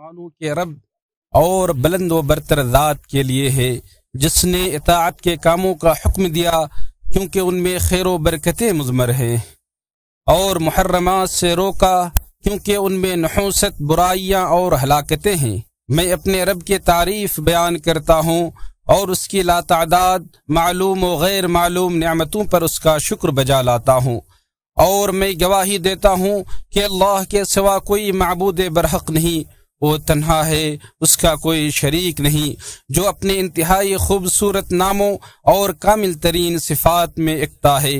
आसमानों के रब और बुलंद व बरतर ज़ात के लिए है जिसने इतात के कामों का हुक्म दिया क्योंकि उनमें खैर बरकतें मुजमर हैं और मुहर्रमात से रोका क्योंकि उनमें नहूसत बुराइयाँ और हलाकतें हैं मैं अपने रब की तारीफ बयान करता हूँ और उसकी लातादाद मालूम व गैर मालूम नियामतों पर उसका शुक्र बजा लाता हूँ और मैं गवाही देता हूँ कि अल्लाह के सिवा कोई मबूद बरहक नहीं वो तन्हा है उसका कोई शरीक नहीं जो अपने इंतहाई खूबसूरत नामों और कामिल तरीन सिफात में एकता है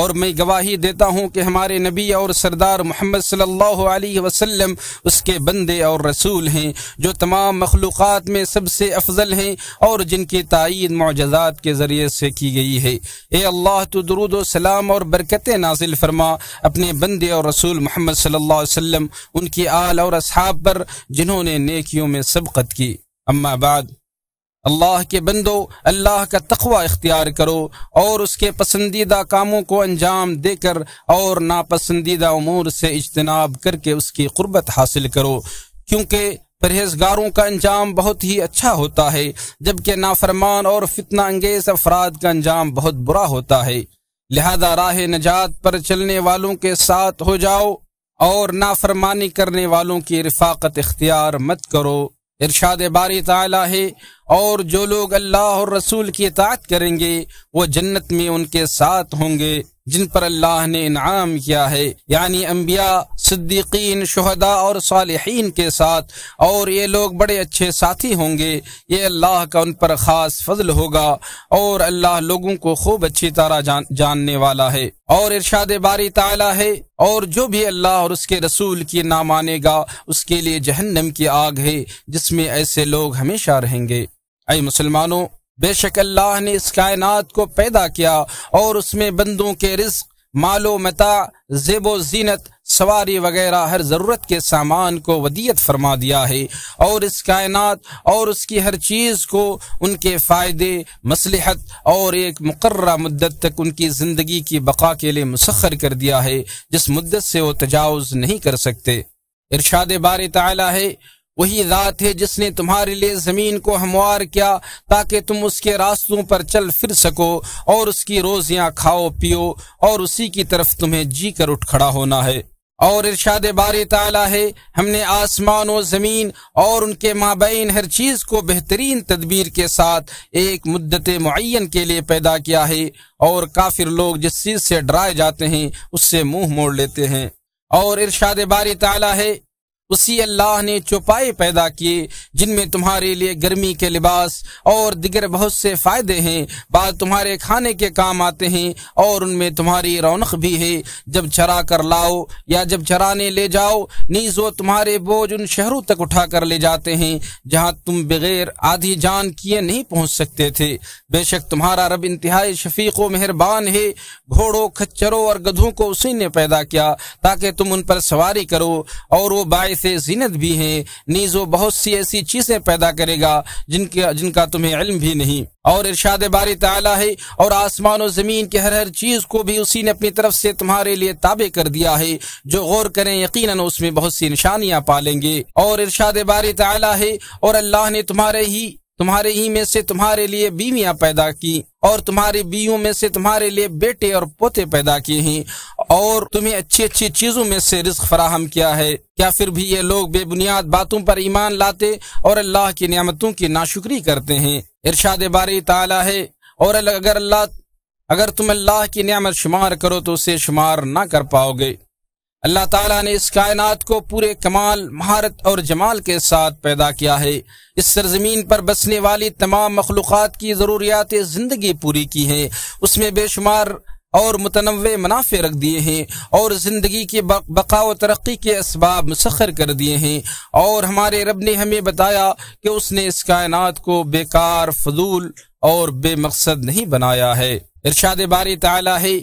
और मैं गवाही देता हूँ कि हमारे नबी और सरदार मोहम्मद सल्लल्लाहु अलैहि वसल्लम उसके बंदे और रसूल हैं जो तमाम मखलूक़ात में सबसे अफजल हैं और जिनकी तइन मुजज़ात के ज़रिए से की गई है ए अल्लाह तो दरुद सलाम और बरकत नाजिल फरमा अपने बंदे और रसूल मोहम्मद सल्ला वसम उनकी आल और अब पर जिन्होंने नेकियों में सबकत की अम्माबाद अल्लाह के बंदो अल्लाह का तखवा इख्तियार करो और उसके पसंदीदा कामों को अंजाम देकर और नापसंदीदा उमूर से इजतनाब करके उसकी गुर्बत हासिल करो क्योंकि परहेजगारों का अंजाम बहुत ही अच्छा होता है जबकि नाफरमान और फितना अंगेज अफराद का अंजाम बहुत बुरा होता है लिहाजा राह नजात पर चलने वालों के साथ हो जाओ और नाफरमानी करने वालों की रफाकत इख्तियार मत करो इर्शाद बारी ताला है और जो लोग अल्लाह और रसूल की इतात करेंगे वो जन्नत में उनके साथ होंगे जिन पर अल्लाह ने इनाम किया है यानी अम्बिया सिद्दीकीन शहदा और सालहीन के साथ और ये लोग बड़े अच्छे साथी होंगे ये अल्लाह का उन पर ख़ास फजल होगा और अल्लाह लोगों को खूब अच्छी तरह जान, जानने वाला है और इरशाद बारी ताला है और जो भी अल्लाह और उसके रसूल की ना मानेगा उसके लिए जहन्नम की आग है जिसमे ऐसे लोग हमेशा रहेंगे आई मुसलमानों बेशक अल्लाह ने इस कायनात को पैदा किया और उसमें बंदों के रिस्क मालो मता जेबो जीनत सवारी वगैरह हर ज़रूरत के सामान को वदियत फरमा दिया है और इस कायनात और उसकी हर चीज़ को उनके फ़ायदे मसलहत और एक मुकर मुद्दत तक उनकी ज़िंदगी की बका के लिए मुसखर कर दिया है जिस मुद्दत से वो तजावज़ नहीं कर सकते इर्शाद बार ताला है वही रात है जिसने तुम्हारे लिए ज़मीन को हमवार किया ताकि तुम उसके रास्तों पर चल फिर सको और उसकी रोज़ियाँ खाओ पियो और उसी की तरफ तुम्हें जी कर उठ खड़ा होना है और इर्शाद बारी ताला है हमने आसमान और ज़मीन और उनके माबेन हर चीज़ को बेहतरीन तदबीर के साथ एक मुद्दत मुन के लिए पैदा किया है और काफिर लोग जिस चीज़ से डराए जाते हैं उससे मुँह मोड़ लेते हैं और इर्शाद बारी ताला है उसी अल्लाह ने चौपाए पैदा किए जिनमें तुम्हारे लिए गर्मी के लिबास और दिगर बहुत से फ़ायदे हैं बाद तुम्हारे खाने के काम आते हैं और उनमें तुम्हारी रौनक भी है जब चरा कर लाओ या जब चराने ले जाओ नीज वो तुम्हारे बोझ उन शहरों तक उठा कर ले जाते हैं जहाँ तुम बगैर आधी जान किए नहीं पहुँच सकते थे बेशक तुम्हारा रब इंतहा शफीक व मेहरबान है घोड़ों खच्चरों और गधों को उसी ने पैदा किया ताकि तुम उन पर सवारी करो और वो बाय बायस जीनत भी हैं नीज़ वो बहुत सी ऐसी चीज़ें पैदा करेगा जिनके जिनका तुम्हें इल्म भी नहीं और इरशाद बारी ताला है और आसमान और ज़मीन के हर हर चीज़ को भी उसी ने अपनी तरफ से तुम्हारे लिए ताबे कर दिया है जो गौर करें यकीन उसमें बहुत सी निशानियाँ पालेंगे और इरशाद बारी ताला है और अल्लाह ने तुम्हारे ही तुम्हारे ही में से तुम्हारे लिए बीवियां पैदा की और तुम्हारी बीवियों में से तुम्हारे लिए बेटे और पोते पैदा किए हैं और तुम्हें अच्छी अच्छी चीजों में से रिस्क फराहम किया है क्या फिर भी ये लोग बेबुनियाद बातों पर ईमान लाते और अल्लाह की नियामतों की नाशुक्री करते हैं इरशाद बारी ताला है और अगर अल्लाह अगर तुम अल्लाह की नियामत शुमार करो तो उसे शुमार ना कर पाओगे अल्लाह ताला ने इस कायनात को पूरे कमाल महारत और जमाल के साथ पैदा किया है इस सरजमीन पर बसने वाली तमाम मखलूक़ की ज़रूरियात ज़िंदगी पूरी की हैं उसमें बेशुमार और मुतनव मुनाफे रख दिए हैं और ज़िंदगी के बका तरक्की के इसबाब मुसखर कर दिए हैं और हमारे रब ने हमें बताया कि उसने इस कायनात को बेकार फजूल और बेमकसद नहीं बनाया है इर्शाद बारी ताला है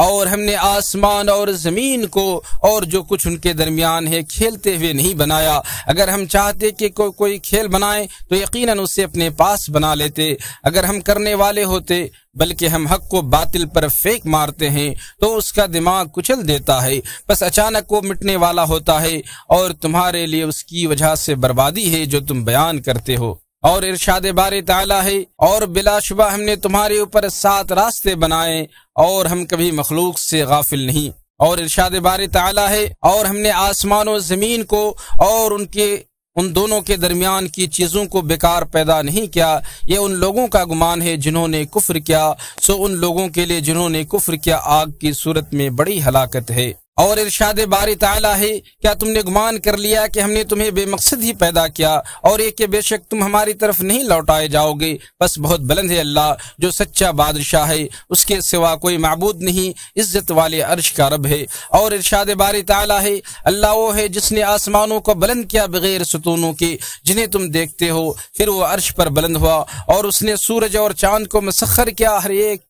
और हमने आसमान और ज़मीन को और जो कुछ उनके दरमियान है खेलते हुए नहीं बनाया अगर हम चाहते कि को, कोई खेल बनाएं तो यकीनन उसे अपने पास बना लेते अगर हम करने वाले होते बल्कि हम हक को बातिल पर फेंक मारते हैं तो उसका दिमाग कुचल देता है बस अचानक वो मिटने वाला होता है और तुम्हारे लिए उसकी वजह से बर्बादी है जो तुम बयान करते हो और इर्शाद बार ताला है और बिलाशुबा हमने तुम्हारे ऊपर सात रास्ते बनाए और हम कभी मखलूक से गाफिल नहीं और इर्शाद बार ताला है और हमने आसमान और ज़मीन को और उनके उन दोनों के दरमियान की चीज़ों को बेकार पैदा नहीं किया ये उन लोगों का गुमान है जिन्होंने कुफर किया सो उन लोगों के लिए जिन्होंने कुफर किया आग की सूरत में बड़ी हलाकत है और इर्शाद बार ताला है क्या तुमने गुमान कर लिया कि हमने तुम्हें बेमकसद ही पैदा किया और ये कि बेशक तुम हमारी तरफ नहीं लौटाए जाओगे बस बहुत बुलंद है अल्लाह जो सच्चा बादशाह है उसके सिवा कोई मबूद नहीं इज्जत वाले अर्श का रब है और इर्शाद बार ताला है अल्लाह वो है जिसने आसमानों को बुलंद किया बगैर सतूनों के जिन्हें तुम देखते हो फिर वो अर्श पर बुलंद हुआ और उसने सूरज और चांद को मसखर किया हर एक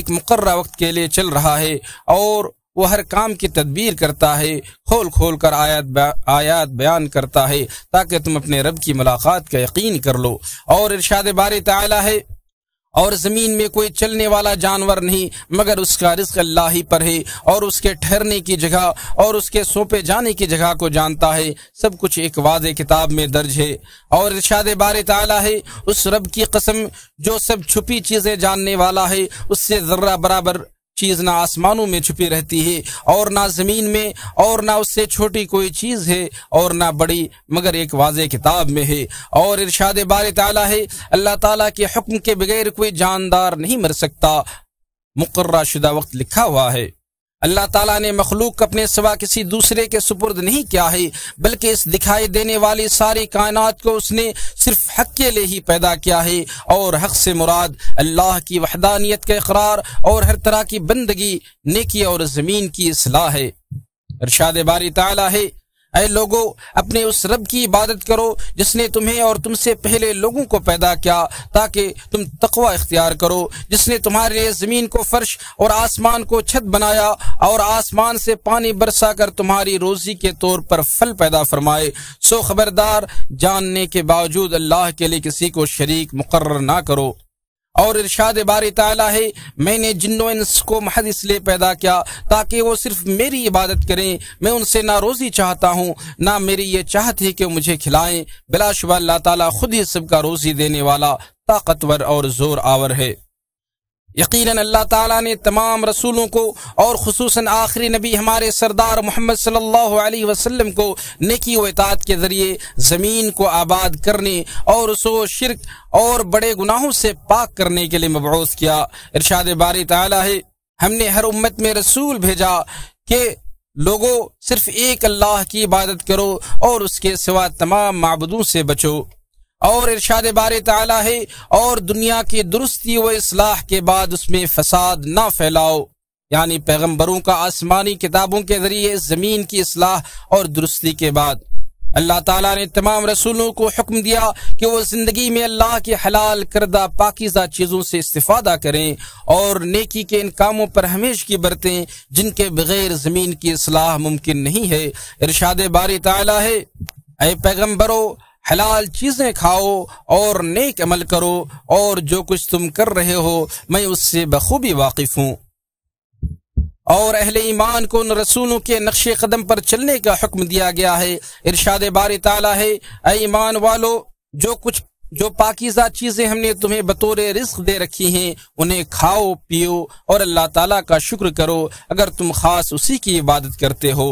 एक मुकर्रा वक्त के लिए चल रहा है और वो हर काम की तदबीर करता है खोल खोल कर आयात आयात बयान करता है ताकि तुम अपने रब की मुलाकात का यकीन कर लो और इर्शाद बार तला है और ज़मीन में कोई चलने वाला जानवर नहीं मगर उसका रिस्क अल्लाह ही पर है और उसके ठहरने की जगह और उसके सोपे जाने की जगह को जानता है सब कुछ एक वाद किताब में दर्ज है और इर्शाद बार तला है उस रब की कसम जो सब छुपी चीज़ें जानने वाला है उससे ज़र्रा बराबर चीज ना आसमानों में छुपी रहती है और ना जमीन में और ना उससे छोटी कोई चीज है और ना बड़ी मगर एक वाज किताब में है और इरशाद बार ताला है अल्लाह ताला के हुक्म के बगैर कोई जानदार नहीं मर सकता मुकर्रा शुदा वक्त लिखा हुआ है अल्लाह ताला ने मखलूक अपने सिवा किसी दूसरे के सुपुर्द नहीं किया है बल्कि इस दिखाई देने वाली सारी कायनात को उसने सिर्फ हक के लिए ही पैदा किया है और हक से मुराद अल्लाह की वहदानियत का इकरार और हर तरह की बंदगी नेकी और ज़मीन की असलाह है इरशाद बारी ताला है ऐ लोगो अपने उस रब की इबादत करो जिसने तुम्हें और तुमसे पहले लोगों को पैदा किया ताकि तुम तकवा इख्तियार करो जिसने तुम्हारे लिए ज़मीन को फर्श और आसमान को छत बनाया और आसमान से पानी बरसा कर तुम्हारी रोज़ी के तौर पर फल पैदा फरमाए सो खबरदार जानने के बावजूद अल्लाह के लिए किसी को शरीक मुकर्र ना करो और इर्शाद बार ताला है मैंने जिनो इंस को महद इसलिए पैदा किया ताकि वो सिर्फ मेरी इबादत करें मैं उनसे ना रोज़ी चाहता हूँ ना मेरी ये चाहत है कि मुझे खिलाएं बिलाशुबा अल्लाह ताला खुद ही सबका रोज़ी देने वाला ताकतवर और ज़ोर आवर है यकीनन अल्लाह ताला ने तमाम रसूलों को और खसूस आखिरी नबी हमारे सरदार मोहम्मद सल्लल्लाहु अलैहि वसल्लम को नेकी व के ज़रिए ज़मीन को आबाद करने और उसो शिरक और बड़े गुनाहों से पाक करने के लिए मबूस किया इरशाद बारी ताला है हमने हर उम्मत में रसूल भेजा कि लोगों सिर्फ एक अल्लाह की इबादत करो और उसके सिवा तमाम मबूदों से बचो और इर्शाद बार ताला है और दुनिया की दुरुस्ती व असलाह के बाद उसमें फसाद ना फैलाओ यानी पैगम्बरों का आसमानी किताबों के जरिए ज़मीन की असलाह और दुरुस्ती के बाद अल्लाह ताला ने तमाम रसूलों को हुक्म दिया कि वो ज़िंदगी में अल्लाह के हलाल करदा पाकिजा चीज़ों से इस्ता करें और नेकी के इन कामों पर हमेश की बरतें जिनके बगैर ज़मीन की असलाह मुमकिन नहीं है इर्शाद बार ताला है अ पैगम्बरों हलाल चीज़ें खाओ और नेक अमल करो और जो कुछ तुम कर रहे हो मैं उससे बखूबी वाकिफ़ हूँ और अहले ईमान को उन रसूलों के नक्श कदम पर चलने का हुक्म दिया गया है इरशाद बार ताला है ईमान वालो जो कुछ जो पाकिजा चीज़ें हमने तुम्हें बतौर रिस्क दे रखी हैं उन्हें खाओ पियो और अल्लाह ताला का शुक्र करो अगर तुम खास उसी की इबादत करते हो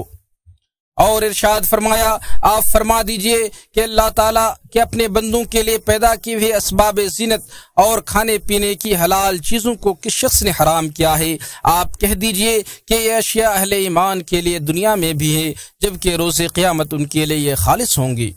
और इरशाद फरमाया आप फरमा दीजिए कि अल्लाह ताला के अपने बंदों के लिए पैदा की हुई इसबाब जीनत और खाने पीने की हलाल चीज़ों को किस शख्स ने हराम किया है आप कह दीजिए कि ये अशिया अहले ईमान के लिए दुनिया में भी है जबकि रोज़ क़्यामत उनके लिए खालिश होंगी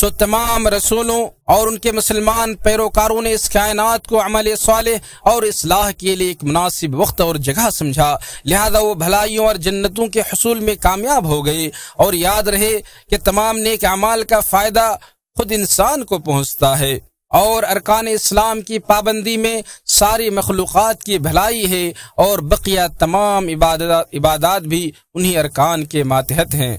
सो तमाम रसूलों और उनके मुसलमान पैरोकारों ने इस कायनात को अमल साल और इसलाह के लिए एक मुनासिब वक्त और जगह समझा लिहाजा वो भलाइयों और जन्नतों के हसूल में कामयाब हो गए और याद रहे कि तमाम नेक अमाल का फ़ायदा खुद इंसान को पहुँचता है और अरकान इस्लाम की पाबंदी में सारी मखलूक़ की भलाई है और बकिया तमाम इबादत इबादत भी उन्हीं अरकान के मातहत हैं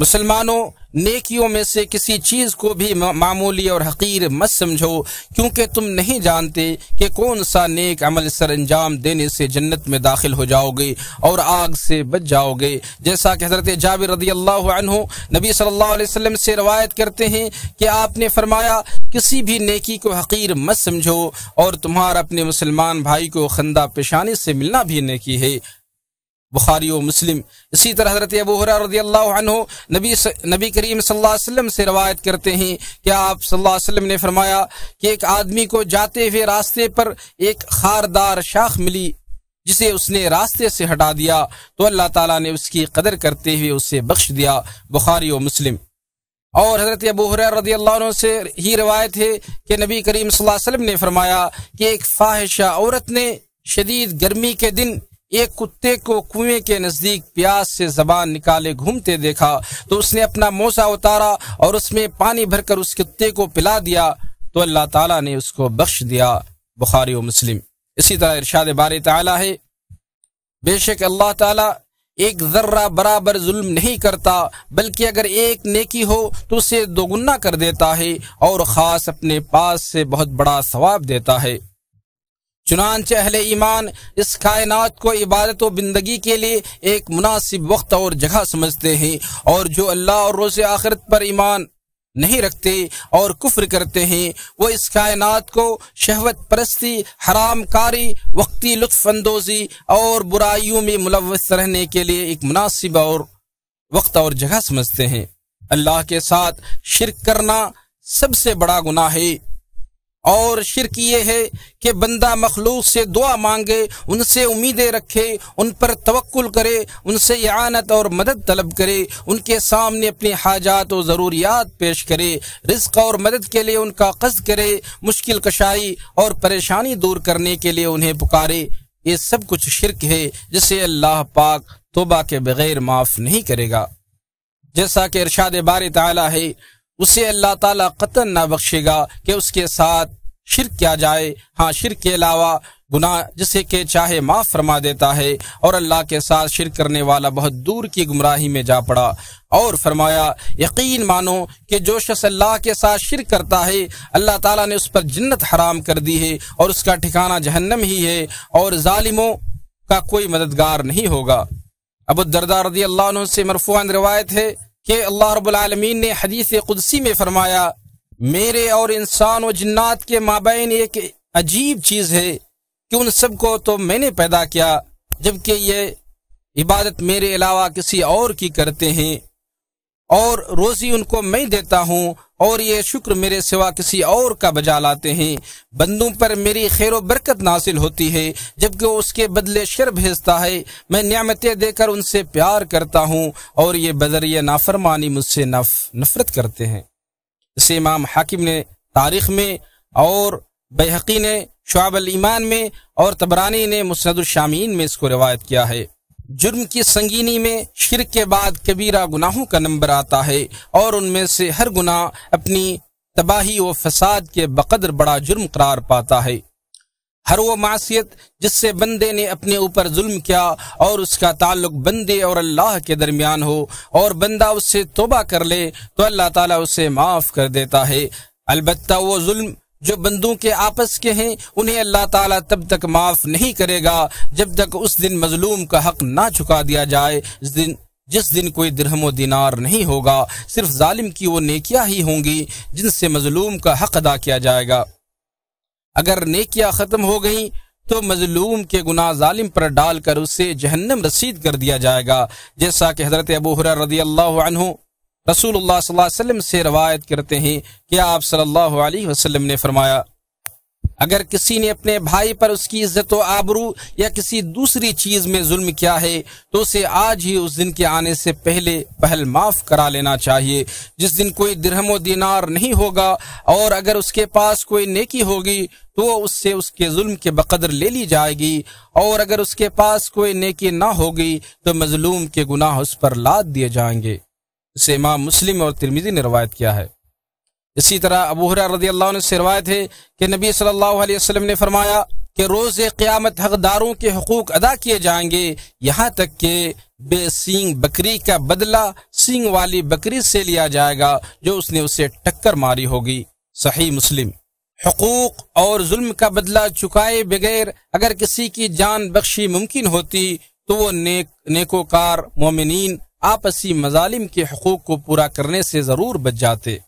मुसलमानों नेकियों में से किसी चीज़ को भी मामूली और हकीर मत समझो क्योंकि तुम नहीं जानते कि कौन सा नेक अमल सर अंजाम देने से जन्नत में दाखिल हो जाओगे और आग से बच जाओगे जैसा कि हज़रत जाबिर रदी अल्लाह नबी सल्लल्लाहु अलैहि वसल्लम से रवायत करते हैं कि आपने फरमाया किसी भी नेकी को हकीर मत समझो और तुम्हारा अपने मुसलमान भाई को खंदा पेशानी से मिलना भी नेकी है बुखारी व मुस्लिम इसी तरह हजरत अबू रजी अल्लाह नबी नबी करीम सल्लल्लाहु अलैहि वसल्लम से रवायत करते हैं कि आप सल्लल्लाहु अलैहि वसल्लम ने फरमाया कि एक आदमी को जाते हुए रास्ते पर एक खारदार शाख मिली जिसे उसने रास्ते से हटा दिया तो अल्लाह ताला ने उसकी कदर करते हुए उसे बख्श दिया बुखारी व मुस्लिम और हजरत अबू रजी अल्लाह से ही रवायत है कि नबी करीम सल्लल्लाहु अलैहि वसल्लम ने फरमाया कि एक फाहिशा औरत ने शदीद गर्मी के दिन एक कुत्ते को कुएं के नजदीक प्यास से जबान निकाले घूमते देखा तो उसने अपना मोसा उतारा और उसमें पानी भरकर उस कुत्ते को पिला दिया तो अल्लाह ताला ने उसको बख्श दिया बुखारी मुस्लिम इसी तरह इरशाद बार तला है बेशक अल्लाह ताला एक जर्रा बराबर जुल्म नहीं करता बल्कि अगर एक नेकी हो तो उसे दोगुना कर देता है और ख़ास अपने पास से बहुत बड़ा सवाब देता है चुनानच अहल ईमान इस कायनात को इबादत व बिंदगी के लिए एक मुनासिब वक्त और जगह समझते हैं और जो अल्लाह और रोज़ आखिरत पर ईमान नहीं रखते और कुफ्र करते हैं वो इस कायनात को शहवत परस्ती हराम कारी वक्ती लुत्फ और बुराइयों में मुलवस रहने के लिए एक मुनासिब और वक्त और जगह समझते हैं अल्लाह के साथ शिरक करना सबसे बड़ा गुनाह है और शिरक ये है कि बंदा मखलूक से दुआ मांगे उनसे उम्मीदें रखे उन पर तवक्ल करे उनसे यानत और मदद तलब करे उनके सामने अपने हाजात और ज़रूरियात पेश करे रिस्क और मदद के लिए उनका कस्द करे मुश्किल कशाई और परेशानी दूर करने के लिए उन्हें पुकारे ये सब कुछ शिरक है जिसे अल्लाह पाक तोबा के बगैर माफ़ नहीं करेगा जैसा कि इरशाद बार तला है उसे अल्लाह ताला कतन ना बख्शेगा कि उसके साथ शिर किया जाए हाँ शिर के अलावा गुनाह जिसे के चाहे माफ़ फरमा देता है और अल्लाह के साथ शिर करने वाला बहुत दूर की गुमराही में जा पड़ा और फरमाया यकीन मानो कि जो शख्स अल्लाह के साथ शिर करता है अल्लाह ताला ने उस पर जन्नत हराम कर दी है और उसका ठिकाना जहन्नम ही है और ालिमों का कोई मददगार नहीं होगा अबू दरदार रदी अल्लाह से मरफुआन रवायत है कि अल्लाह रबालमीन ने हदीस कुदसी में फरमाया मेरे और इंसान व जन्नात के माबेन एक अजीब चीज़ है कि उन सबको तो मैंने पैदा किया जबकि ये इबादत मेरे अलावा किसी और की करते हैं और रोजी उनको मैं देता हूँ और ये शुक्र मेरे सिवा किसी और का बजा लाते हैं बंदों पर मेरी खैर बरकत नासिल होती है जबकि उसके बदले शर भेजता है मैं नियामतें देकर उनसे प्यार करता हूँ और ये बदरिया नाफरमानी मुझसे नफ, नफरत करते हैं इसे इमाम हाकिम ने तारीख में और बेहकी ने शुआब ईमान में और तबरानी ने मुसनद शामीन में इसको रिवायत किया है जुर्म की संगीनी में शिर के बाद कबीरा गुनाहों का नंबर आता है और उनमें से हर गुनाह अपनी तबाही व फसाद के बकदर बड़ा जुर्म करार पाता है हर वो मासीत जिससे बंदे ने अपने ऊपर जुल्म किया और उसका ताल्लुक बंदे और अल्लाह के दरमियान हो और बंदा उससे तोबा कर ले तो अल्लाह ताला उसे माफ़ कर देता है अलबत् वो जुल्म जो बंदों के आपस के हैं उन्हें अल्लाह ताला तब तक माफ़ नहीं करेगा जब तक उस दिन मजलूम का हक ना चुका दिया जाए जिस दिन जिस दिन कोई दरहमो दिनार नहीं होगा सिर्फ जालिम की वो नेकिया ही होंगी जिनसे मजलूम का हक अदा किया जाएगा अगर नेकिया ख़त्म हो गई तो मजलूम के गुना जालिम पर डालकर उसे जहन्नम रसीद कर दिया जाएगा जैसा कि हजरत अबू हुर रदी अल्लाह रसूल वसल्लम से रवायत करते हैं कि आप सल्लल्लाहु अलैहि वसल्लम ने फरमाया अगर किसी ने अपने भाई पर उसकी इज्जत व आबरू या किसी दूसरी चीज़ में जुल्म किया है तो उसे आज ही उस दिन के आने से पहले पहल माफ़ करा लेना चाहिए जिस दिन कोई दिरहम व दिनार नहीं होगा और अगर उसके पास कोई नेकी होगी तो उससे उसके जुल्म के बकदर ले ली जाएगी और अगर उसके पास कोई नेकी ना होगी तो मजलूम के गुनाह उस पर लाद दिए जाएंगे इसे इमाम मुस्लिम और तिरमिजी ने रवायत किया है इसी तरह अबू हुरा रजी अल्लाह से रवायत है कि नबी सल्लल्लाहु अलैहि वसल्लम ने फरमाया कि रोज़ क़्यामत हकदारों के हकूक़ अदा किए जाएंगे यहाँ तक कि बेसींग बकरी का बदला सींग वाली बकरी से लिया जाएगा जो उसने उसे टक्कर मारी होगी सही मुस्लिम हकूक और जुल्म का बदला चुकाए बगैर अगर किसी की जान बख्शी मुमकिन होती तो वो नेक नेकोकार मोमिन आपसी मजालिम के हकूक को पूरा करने से ज़रूर बच जाते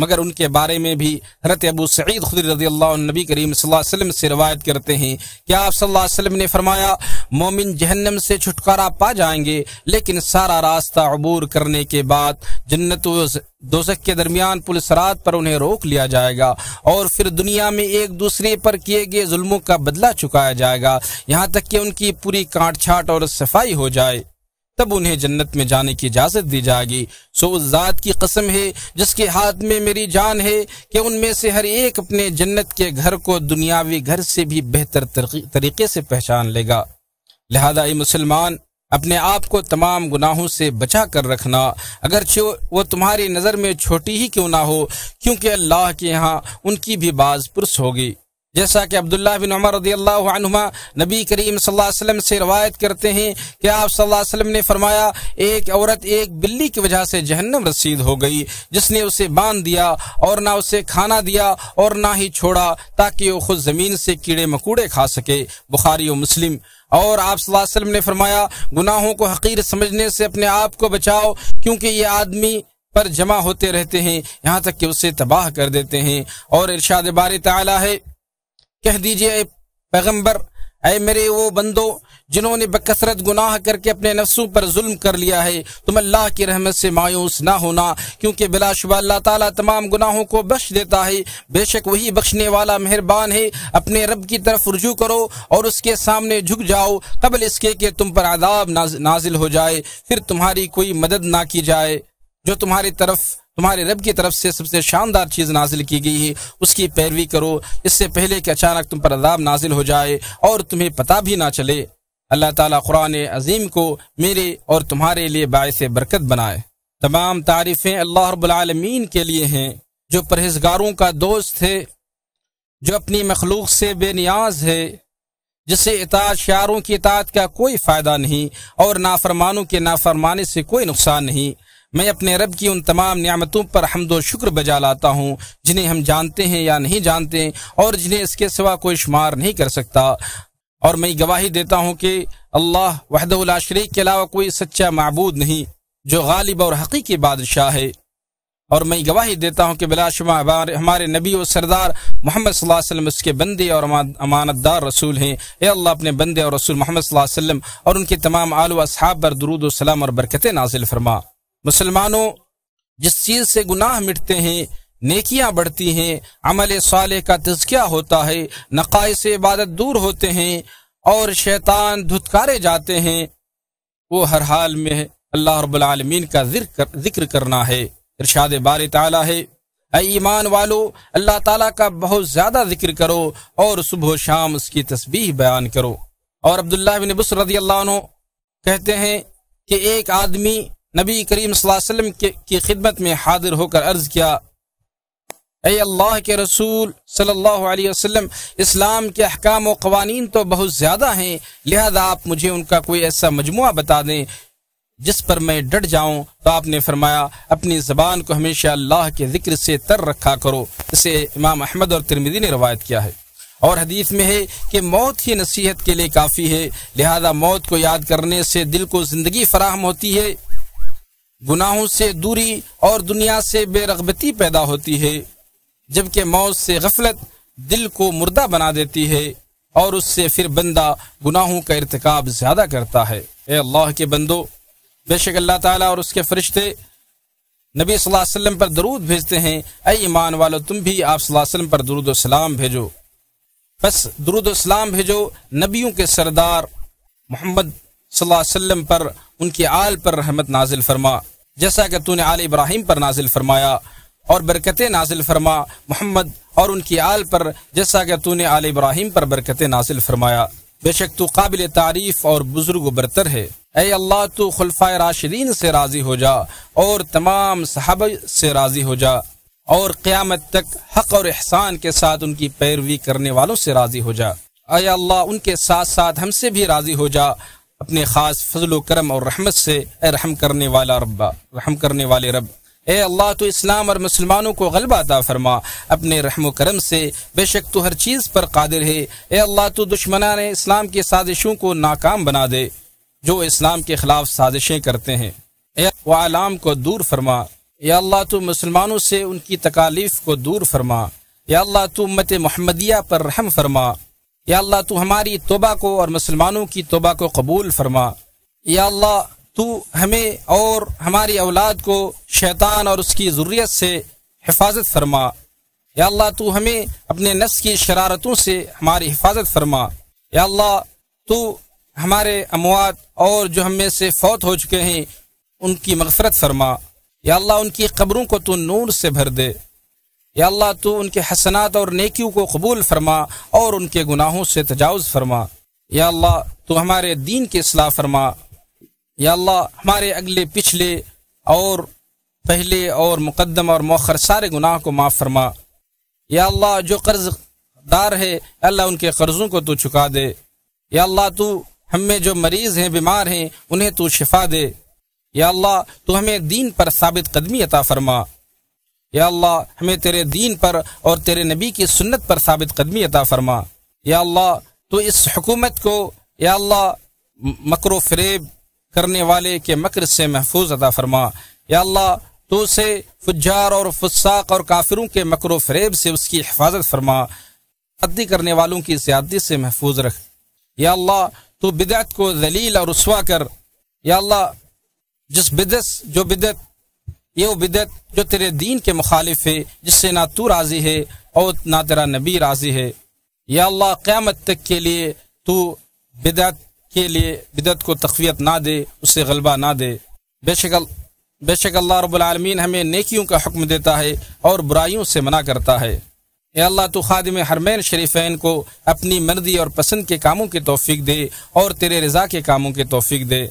मगर उनके बारे में भी हरत अबू सईद खुद रजी अल्लाह नबी करीम वसल्लम से रवायत करते हैं कि आप सल्लल्लाहु अलैहि वसल्लम ने फरमाया मोमिन जहन्नम से छुटकारा पा जाएंगे लेकिन सारा रास्ता अबूर करने के बाद जन्नत दोजक के दरमियान रात पर उन्हें रोक लिया जाएगा और फिर दुनिया में एक दूसरे पर किए गए जुल्मों का बदला चुकाया जाएगा यहाँ तक कि उनकी पूरी काट छाट और सफाई हो जाए तब उन्हें जन्नत में जाने की इजाज़त दी जाएगी सो उस ज़ात की कसम है जिसके हाथ में मेरी जान है कि उनमें से हर एक अपने जन्नत के घर को दुनियावी घर से भी बेहतर तरीके से पहचान लेगा लिहाजा मुसलमान अपने आप को तमाम गुनाहों से बचा कर रखना अगरचे वो तुम्हारी नज़र में छोटी ही क्यों ना हो क्योंकि अल्लाह के यहाँ उनकी भी बाज पुरस होगी जैसा कि अब्दुल्ला बिन उमर रदी नबी करीम वसल्लम से रवायत करते हैं कि आप वसल्लम ने फरमाया एक औरत एक बिल्ली की वजह से जहन्नम रसीद हो गई जिसने उसे बांध दिया और ना उसे खाना दिया और ना ही छोड़ा ताकि वो खुद ज़मीन से कीड़े मकूड़े खा सके बुखारी व मुस्लिम और आप वसल्लम ने फरमाया गुनाहों को हकीर समझने से अपने आप को बचाओ क्योंकि ये आदमी पर जमा होते रहते हैं यहाँ तक कि उसे तबाह कर देते हैं और इर्शाद बार ताला है कह दीजिए ए पैगम्बर अय मेरे वो बंदो जिन्होंने बकसरत गुनाह करके अपने नफ्सों पर जुल्म कर लिया है तुम अल्लाह की रहमत से मायूस ना होना क्योंकि बिलाशुबा अल्लाह ताला तमाम गुनाहों को बख्श देता है बेशक वही बख्शने वाला मेहरबान है अपने रब की तरफ रुजू करो और उसके सामने झुक जाओ कबल इसके कि तुम पर आदाब नाज, नाजिल हो जाए फिर तुम्हारी कोई मदद ना की जाए जो तुम्हारी तरफ तुम्हारे रब की तरफ से सबसे शानदार चीज़ नाजिल की गई है उसकी पैरवी करो इससे पहले कि अचानक तुम पर अदाब नाजिल हो जाए और तुम्हें पता भी ना चले अल्लाह ताला कुरान अजीम को मेरे और तुम्हारे लिए बायस बरकत बनाए तमाम तारीफ़ें अल्लाह रबालमीन के लिए हैं जो परहेजगारों का दोस्त है जो अपनी मखलूक से बेनियाज है जिससे इताज शारों की इताद का कोई फ़ायदा नहीं और नाफरमानों के नाफरमाने से कोई नुकसान नहीं मैं अपने रब की उन तमाम नियामतों पर हमदो शुक्र बजा लाता हूँ जिन्हें हम जानते हैं या नहीं जानते और जिन्हें इसके सिवा कोई शुमार नहीं कर सकता और मैं गवाही देता हूँ कि अल्लाह वहदुल्ला के अलावा कोई सच्चा मबूद नहीं जो गालिब और हकीकी बादशाह है और मैं गवाही देता हूँ कि बिलाशुमा हमारे नबी और सरदार मोहम्मद वसल्लम उसके बंदे और अमानतदार रसूल हैं ए अल्लाह अपने बंदे और रसूल मोहम्मद वसल्लम और उनके तमाम आलो असहाब पर दरूद सलाम और बरकतें नाजिल फरमा मुसलमानों जिस चीज़ से गुनाह मिटते हैं नेकियां बढ़ती हैं अमल साले का तजकिया होता है नकाय से इबादत दूर होते हैं और शैतान धुतकारे जाते हैं वो हर हाल में अल्लाह रबालमीन का जिक्र करना है इरशाद बार ताला है ईमान वालो अल्लाह ताला का बहुत ज़्यादा जिक्र करो और सुबह शाम उसकी तस्बीह बयान करो और अब्दुल्ला बिन बसरदी कहते हैं कि एक आदमी नबी करीम वसल्लम की खिदमत में हाजिर होकर अर्ज़ किया अय अल्लाह के रसूल सल्लल्लाहु अलैहि वसल्लम इस्लाम के अहकाम व कवानीन तो बहुत ज़्यादा हैं लिहाजा आप मुझे उनका कोई ऐसा मजमु बता दें जिस पर मैं डट जाऊं तो आपने फरमाया अपनी ज़बान को हमेशा अल्लाह के जिक्र से तर रखा करो इसे इमाम अहमद और तिरमिदी ने रवायत किया है और हदीस में है कि मौत ही नसीहत के लिए काफ़ी है लिहाजा मौत को याद करने से दिल को ज़िंदगी फराहम होती है गुनाहों से दूरी और दुनिया से बेरगबती पैदा होती है जबकि मौत से गफलत दिल को मुर्दा बना देती है और उससे फिर बंदा गुनाहों का इरतकब ज़्यादा करता है ए अल्लाह के बंदो बेशक अल्लाह ताला और उसके फरिश्ते नबी वसल्लम पर दरूद भेजते हैं अ ईमान वालो तुम भी आप वसल्लम पर दरुद सलाम भेजो बस दरुद सलाम भेजो नबियों के सरदार मोहम्मद वसल्लम पर उनके आल पर रहमत नाजिल फरमा जैसा कि तूने आल इब्राहिम पर नाजिल फरमाया और बरकतें नाजिल फरमा मोहम्मद और उनकी आल पर जैसा कि तूने आल इब्राहिम पर बरकतें नाजिल फरमाया बेशक तू काबिल तारीफ और बुजुर्ग बरतर है अय अल्लाह तो खुलफा राशिदीन से राजी हो जा और तमाम साहब से राजी हो जा और क़्यामत तक हक और एहसान के साथ उनकी पैरवी करने वालों से राजी हो जा अल्लाह उनके साथ साथ हमसे भी राजी हो जा अपने ख़ास फजल करम और रहमत से ए रहम करने वाला रब्बा रहम करने वाले रब ए अल्लाह तो इस्लाम और मुसलमानों को गलबा अता फरमा अपने रहम करम से बेशक तो हर चीज़ पर कादिर है ए अल्लाह तो दुश्मना ने इस्लाम की साजिशों को नाकाम बना दे जो इस्लाम के ख़िलाफ़ साजिशें करते हैं व आलाम को दूर फरमा या अल्लाह तो मुसलमानों से उनकी तकालीफ को दूर फरमा या अल्लाह तो उम्मत महमदिया पर रहम फरमा या अल्लाह तू हमारी तोबा को और मुसलमानों की तोबा को कबूल फरमा या अल्लाह तू हमें और हमारी औलाद को शैतान और उसकी ज़रूरत से हिफाजत फरमा या अल्लाह तू हमें अपने नस की शरारतों से हमारी हिफाजत फरमा या अल्लाह तू हमारे अमवात और जो हमें से फौत हो चुके हैं उनकी मगफरत फरमा या अल्लाह उनकी कब्रों को तो नूर से भर दे या अल्लाह तू उनके हसनात और नेकियों को कबूल फरमा और उनके गुनाहों से तजावज़ फरमा या अल्लाह तू हमारे दीन के असलाह फरमा या अल्लाह हमारे अगले पिछले और पहले और मुकदम और मौखर सारे गुनाह को माफ़ फरमा या अल्लाह जो कर्जदार है अल्लाह उनके कर्ज़ों को तू चुका दे या अल्लाह तू हमें जो मरीज़ हैं बीमार हैं उन्हें तू शिफा दे या अल्लाह तू हमें दीन पर साबित कदमी अता फरमा या अल्लाह हमें तेरे दीन पर और तेरे नबी की सुन्नत पर साबित कदमी अता फरमा या अल्लाह तो इस हुकूमत को या अल्लाह मकर फरेब करने वाले के मकर से महफूज अदा फरमा या अल्लाह तो उसे फुजार और फुसाक और काफिरों के मकर फरेब से उसकी हिफाजत फरमा ज्यादी करने वालों की ज्यादती से महफूज रख या अल्लाह तो बिदत को जलील और रसवा कर या अल्लाह जिस बिदत जो बिदत ये वो बिदत जो तेरे दीन के मुखालिफ है जिससे ना तू राजी है और ना तेरा नबी राजी है या अल्लाह क़्यामत तक के लिए तो बिदत के लिए बिदत को तकवीत ना दे उससे गलबा ना दे बेशक बेशक अल्लाह रबालमीन हमें नेकियों का हुक्म देता है और बुराइयों से मना करता है अल्लाह तो खादिम हरमैन शरीफैन को अपनी मर्दी और पसंद के कामों की तोफ़ी दे और तेरे रज़ा के कामों की तोफ़ी दे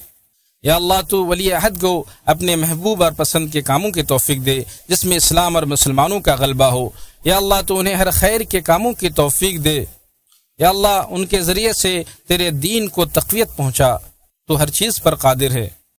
या अल्लाह तो वली अहद को अपने महबूब और पसंद के कामों की तोफ़ी दे जिसमें इस्लाम और मुसलमानों का गलबा हो या अल्लाह तो उन्हें हर खैर के कामों की तोफ़ी दे या अल्लाह उनके ज़रिए से तेरे दीन को तकवीत पहुँचा तो हर चीज़ पर कादिर है